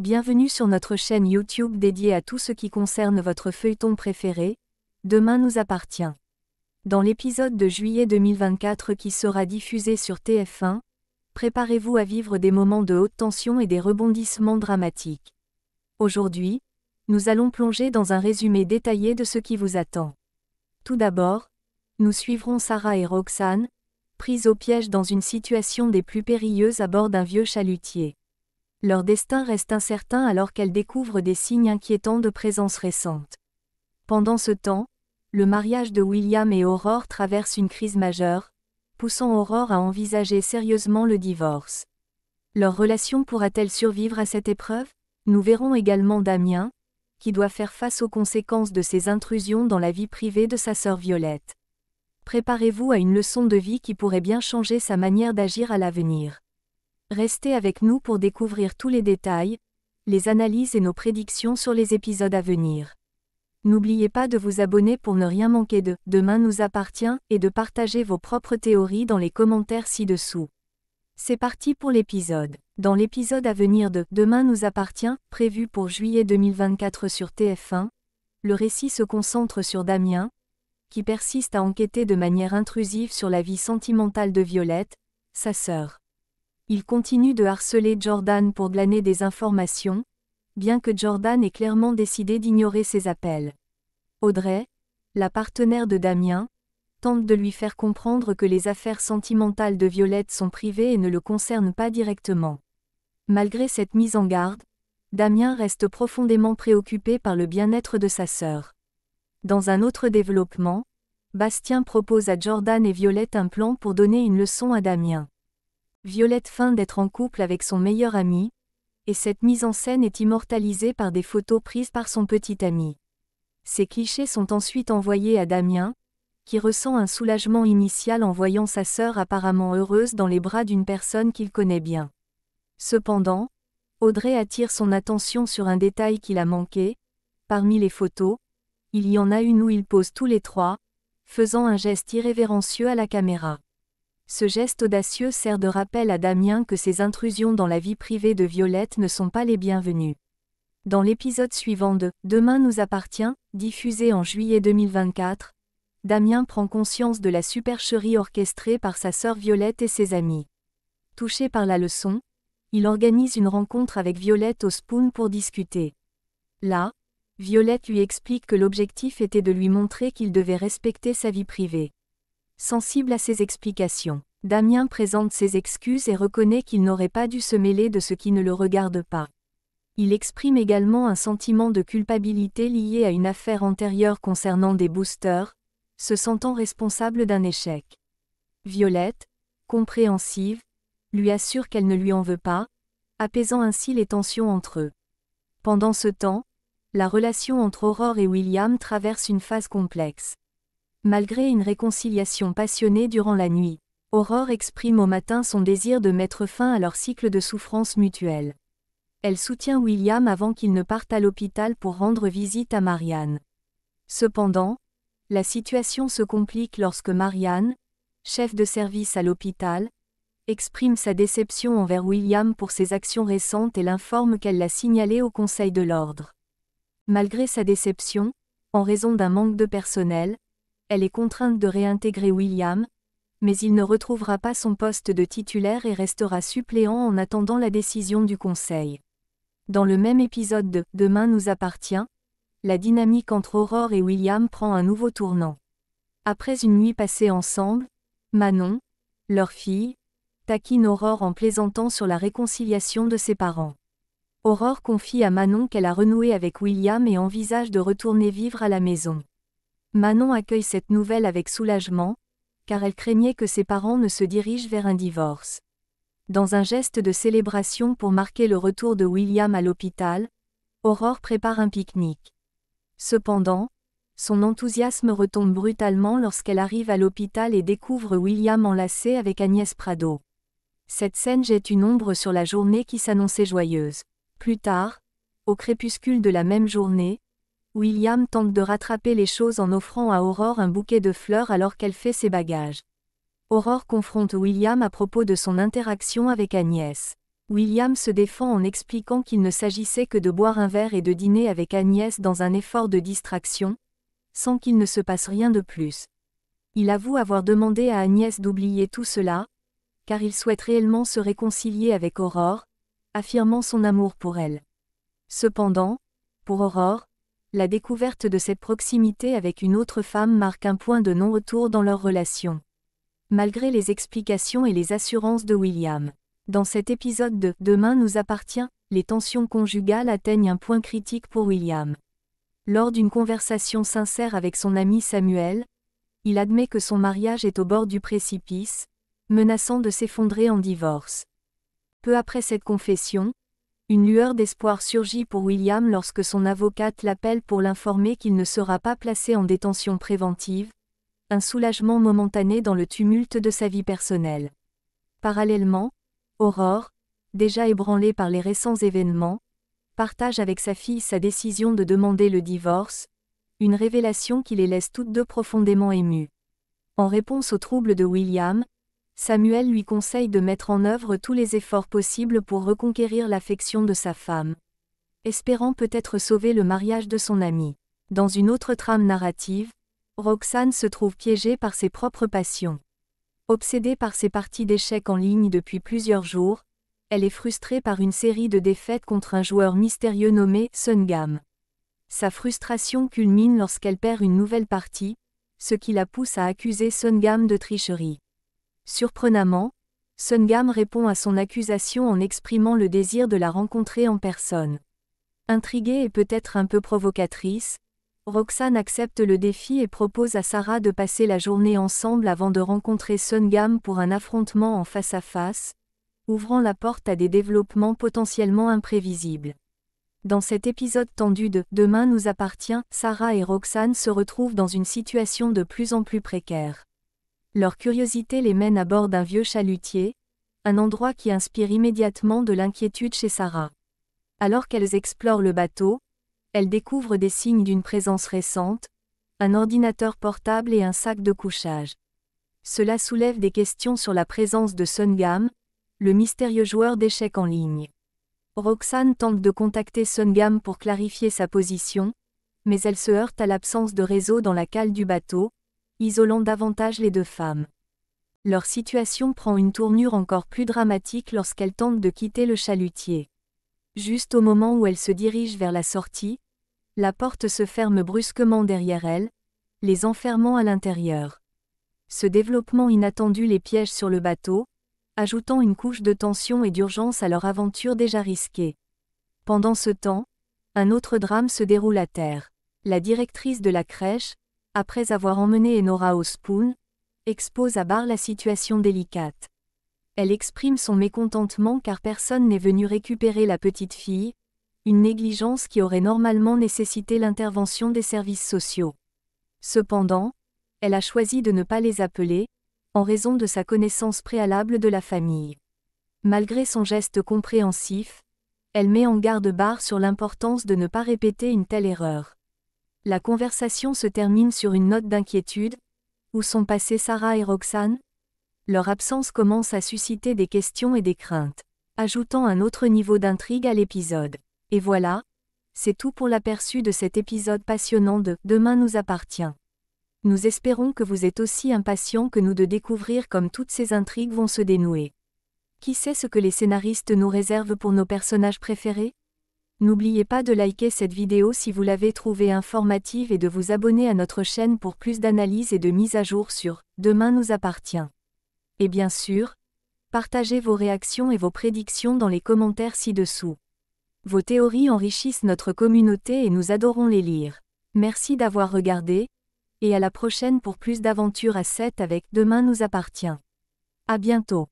Bienvenue sur notre chaîne YouTube dédiée à tout ce qui concerne votre feuilleton préféré, Demain nous appartient. Dans l'épisode de juillet 2024 qui sera diffusé sur TF1, préparez-vous à vivre des moments de haute tension et des rebondissements dramatiques. Aujourd'hui, nous allons plonger dans un résumé détaillé de ce qui vous attend. Tout d'abord, nous suivrons Sarah et Roxane, prises au piège dans une situation des plus périlleuses à bord d'un vieux chalutier leur destin reste incertain alors qu'elles découvrent des signes inquiétants de présence récente. Pendant ce temps, le mariage de William et Aurore traverse une crise majeure, poussant Aurore à envisager sérieusement le divorce. Leur relation pourra-t-elle survivre à cette épreuve Nous verrons également Damien, qui doit faire face aux conséquences de ses intrusions dans la vie privée de sa sœur Violette. Préparez-vous à une leçon de vie qui pourrait bien changer sa manière d'agir à l'avenir. Restez avec nous pour découvrir tous les détails, les analyses et nos prédictions sur les épisodes à venir. N'oubliez pas de vous abonner pour ne rien manquer de Demain nous appartient et de partager vos propres théories dans les commentaires ci-dessous. C'est parti pour l'épisode. Dans l'épisode à venir de Demain nous appartient, prévu pour juillet 2024 sur TF1, le récit se concentre sur Damien, qui persiste à enquêter de manière intrusive sur la vie sentimentale de Violette, sa sœur. Il continue de harceler Jordan pour glaner des informations, bien que Jordan ait clairement décidé d'ignorer ses appels. Audrey, la partenaire de Damien, tente de lui faire comprendre que les affaires sentimentales de Violette sont privées et ne le concernent pas directement. Malgré cette mise en garde, Damien reste profondément préoccupé par le bien-être de sa sœur. Dans un autre développement, Bastien propose à Jordan et Violette un plan pour donner une leçon à Damien. Violette feint d'être en couple avec son meilleur ami, et cette mise en scène est immortalisée par des photos prises par son petit ami. Ces clichés sont ensuite envoyés à Damien, qui ressent un soulagement initial en voyant sa sœur apparemment heureuse dans les bras d'une personne qu'il connaît bien. Cependant, Audrey attire son attention sur un détail qu'il a manqué. Parmi les photos, il y en a une où ils posent tous les trois, faisant un geste irrévérencieux à la caméra. Ce geste audacieux sert de rappel à Damien que ses intrusions dans la vie privée de Violette ne sont pas les bienvenues. Dans l'épisode suivant de Demain nous appartient, diffusé en juillet 2024, Damien prend conscience de la supercherie orchestrée par sa sœur Violette et ses amis. Touché par la leçon, il organise une rencontre avec Violette au Spoon pour discuter. Là, Violette lui explique que l'objectif était de lui montrer qu'il devait respecter sa vie privée. Sensible à ses explications, Damien présente ses excuses et reconnaît qu'il n'aurait pas dû se mêler de ce qui ne le regarde pas. Il exprime également un sentiment de culpabilité lié à une affaire antérieure concernant des boosters, se sentant responsable d'un échec. Violette, compréhensive, lui assure qu'elle ne lui en veut pas, apaisant ainsi les tensions entre eux. Pendant ce temps, la relation entre Aurore et William traverse une phase complexe malgré une réconciliation passionnée durant la nuit. Aurore exprime au matin son désir de mettre fin à leur cycle de souffrance mutuelle. Elle soutient William avant qu'il ne parte à l'hôpital pour rendre visite à Marianne. Cependant, la situation se complique lorsque Marianne, chef de service à l'hôpital, exprime sa déception envers William pour ses actions récentes et l'informe qu'elle l'a signalé au Conseil de l'ordre. Malgré sa déception, en raison d'un manque de personnel, elle est contrainte de réintégrer William, mais il ne retrouvera pas son poste de titulaire et restera suppléant en attendant la décision du Conseil. Dans le même épisode de Demain nous appartient, la dynamique entre Aurore et William prend un nouveau tournant. Après une nuit passée ensemble, Manon, leur fille, taquine Aurore en plaisantant sur la réconciliation de ses parents. Aurore confie à Manon qu'elle a renoué avec William et envisage de retourner vivre à la maison. Manon accueille cette nouvelle avec soulagement, car elle craignait que ses parents ne se dirigent vers un divorce. Dans un geste de célébration pour marquer le retour de William à l'hôpital, Aurore prépare un pique-nique. Cependant, son enthousiasme retombe brutalement lorsqu'elle arrive à l'hôpital et découvre William enlacé avec Agnès Prado. Cette scène jette une ombre sur la journée qui s'annonçait joyeuse. Plus tard, au crépuscule de la même journée, William tente de rattraper les choses en offrant à Aurore un bouquet de fleurs alors qu'elle fait ses bagages. Aurore confronte William à propos de son interaction avec Agnès. William se défend en expliquant qu'il ne s'agissait que de boire un verre et de dîner avec Agnès dans un effort de distraction, sans qu'il ne se passe rien de plus. Il avoue avoir demandé à Agnès d'oublier tout cela, car il souhaite réellement se réconcilier avec Aurore, affirmant son amour pour elle. Cependant, pour Aurore, la découverte de cette proximité avec une autre femme marque un point de non-retour dans leur relation. Malgré les explications et les assurances de William, dans cet épisode de Demain nous appartient, les tensions conjugales atteignent un point critique pour William. Lors d'une conversation sincère avec son ami Samuel, il admet que son mariage est au bord du précipice, menaçant de s'effondrer en divorce. Peu après cette confession, une lueur d'espoir surgit pour William lorsque son avocate l'appelle pour l'informer qu'il ne sera pas placé en détention préventive, un soulagement momentané dans le tumulte de sa vie personnelle. Parallèlement, Aurore, déjà ébranlée par les récents événements, partage avec sa fille sa décision de demander le divorce, une révélation qui les laisse toutes deux profondément émues. En réponse aux troubles de William, Samuel lui conseille de mettre en œuvre tous les efforts possibles pour reconquérir l'affection de sa femme, espérant peut-être sauver le mariage de son ami. Dans une autre trame narrative, Roxane se trouve piégée par ses propres passions. Obsédée par ses parties d'échecs en ligne depuis plusieurs jours, elle est frustrée par une série de défaites contre un joueur mystérieux nommé Sungam. Sa frustration culmine lorsqu'elle perd une nouvelle partie, ce qui la pousse à accuser Sungam de tricherie. Surprenamment, Sungam répond à son accusation en exprimant le désir de la rencontrer en personne. Intriguée et peut-être un peu provocatrice, Roxane accepte le défi et propose à Sarah de passer la journée ensemble avant de rencontrer Sungam pour un affrontement en face à face, ouvrant la porte à des développements potentiellement imprévisibles. Dans cet épisode tendu de Demain nous appartient, Sarah et Roxane se retrouvent dans une situation de plus en plus précaire. Leur curiosité les mène à bord d'un vieux chalutier, un endroit qui inspire immédiatement de l'inquiétude chez Sarah. Alors qu'elles explorent le bateau, elles découvrent des signes d'une présence récente, un ordinateur portable et un sac de couchage. Cela soulève des questions sur la présence de Sungam, le mystérieux joueur d'échecs en ligne. Roxane tente de contacter Sungam pour clarifier sa position, mais elle se heurte à l'absence de réseau dans la cale du bateau, isolant davantage les deux femmes. Leur situation prend une tournure encore plus dramatique lorsqu'elles tentent de quitter le chalutier. Juste au moment où elles se dirigent vers la sortie, la porte se ferme brusquement derrière elles, les enfermant à l'intérieur. Ce développement inattendu les piège sur le bateau, ajoutant une couche de tension et d'urgence à leur aventure déjà risquée. Pendant ce temps, un autre drame se déroule à terre. La directrice de la crèche, après avoir emmené Enora au Spoon, expose à Bar la situation délicate. Elle exprime son mécontentement car personne n'est venu récupérer la petite fille, une négligence qui aurait normalement nécessité l'intervention des services sociaux. Cependant, elle a choisi de ne pas les appeler, en raison de sa connaissance préalable de la famille. Malgré son geste compréhensif, elle met en garde Bar sur l'importance de ne pas répéter une telle erreur. La conversation se termine sur une note d'inquiétude. Où sont passées Sarah et Roxane Leur absence commence à susciter des questions et des craintes, ajoutant un autre niveau d'intrigue à l'épisode. Et voilà, c'est tout pour l'aperçu de cet épisode passionnant de Demain nous appartient. Nous espérons que vous êtes aussi impatients que nous de découvrir comme toutes ces intrigues vont se dénouer. Qui sait ce que les scénaristes nous réservent pour nos personnages préférés N'oubliez pas de liker cette vidéo si vous l'avez trouvée informative et de vous abonner à notre chaîne pour plus d'analyses et de mises à jour sur Demain nous appartient. Et bien sûr, partagez vos réactions et vos prédictions dans les commentaires ci-dessous. Vos théories enrichissent notre communauté et nous adorons les lire. Merci d'avoir regardé, et à la prochaine pour plus d'aventures à 7 avec Demain nous appartient. À bientôt.